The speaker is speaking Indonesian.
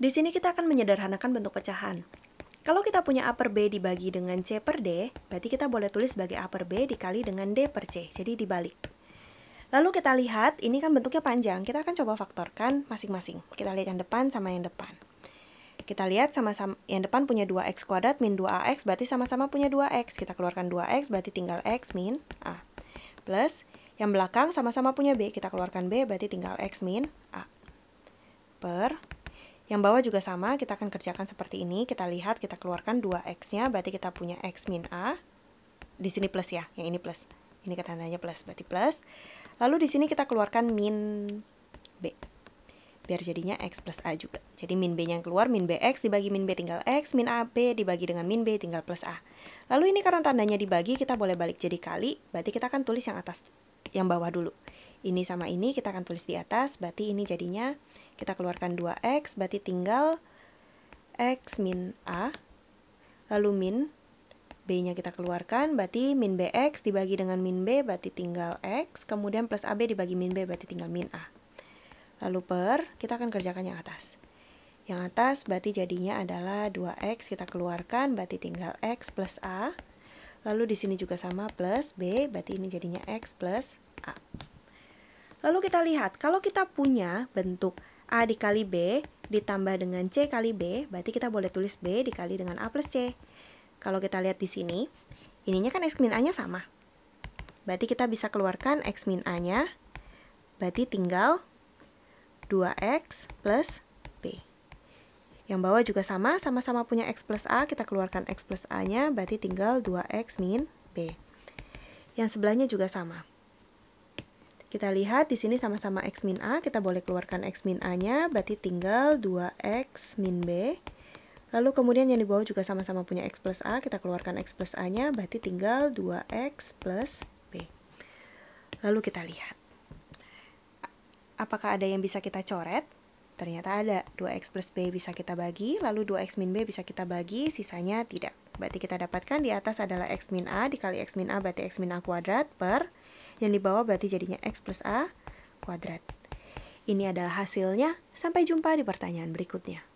Di sini kita akan menyederhanakan bentuk pecahan. Kalau kita punya A per B dibagi dengan C per D, berarti kita boleh tulis sebagai A per B dikali dengan D per C, jadi dibalik. Lalu kita lihat, ini kan bentuknya panjang, kita akan coba faktorkan masing-masing. Kita lihat yang depan sama yang depan. Kita lihat sama-sama yang depan punya 2x kuadrat min 2ax berarti sama-sama punya 2x. Kita keluarkan 2x berarti tinggal x min a. Plus yang belakang sama-sama punya b, kita keluarkan b berarti tinggal x min a. Per yang bawah juga sama, kita akan kerjakan seperti ini. Kita lihat, kita keluarkan 2x-nya, berarti kita punya x min a. Di sini plus ya, yang ini plus. Ini ketandanya plus, berarti plus. Lalu di sini kita keluarkan min b. Biar jadinya x plus a juga. Jadi min b-nya yang keluar, min bx dibagi min b tinggal x, min ab dibagi dengan min b tinggal plus a. Lalu ini karena tandanya dibagi, kita boleh balik jadi kali, berarti kita akan tulis yang atas, yang bawah dulu ini sama ini kita akan tulis di atas berarti ini jadinya kita keluarkan 2x berarti tinggal x min a lalu min b nya kita keluarkan berarti min bx dibagi dengan min b berarti tinggal x kemudian plus ab dibagi min b berarti tinggal min a lalu per kita akan kerjakan yang atas yang atas berarti jadinya adalah 2x kita keluarkan berarti tinggal x plus a lalu di sini juga sama plus b berarti ini jadinya x plus a Lalu kita lihat, kalau kita punya bentuk A dikali B ditambah dengan C kali B, berarti kita boleh tulis B dikali dengan A plus C. Kalau kita lihat di sini, ininya kan X min A-nya sama. Berarti kita bisa keluarkan X min A-nya, berarti tinggal 2X plus B. Yang bawah juga sama, sama-sama punya X plus A, kita keluarkan X plus A-nya, berarti tinggal 2X min B. Yang sebelahnya juga sama. Kita lihat di sini sama-sama X min A, kita boleh keluarkan X min A-nya, berarti tinggal 2X min B. Lalu kemudian yang di bawah juga sama-sama punya X plus A, kita keluarkan X plus A-nya, berarti tinggal 2X plus B. Lalu kita lihat. Apakah ada yang bisa kita coret? Ternyata ada, 2x plus b bisa kita bagi, lalu 2x min b bisa kita bagi, sisanya tidak. Berarti kita dapatkan di atas adalah x min a dikali x min a berarti x min a kuadrat per yang dibawa berarti jadinya X plus A kuadrat. Ini adalah hasilnya. Sampai jumpa di pertanyaan berikutnya.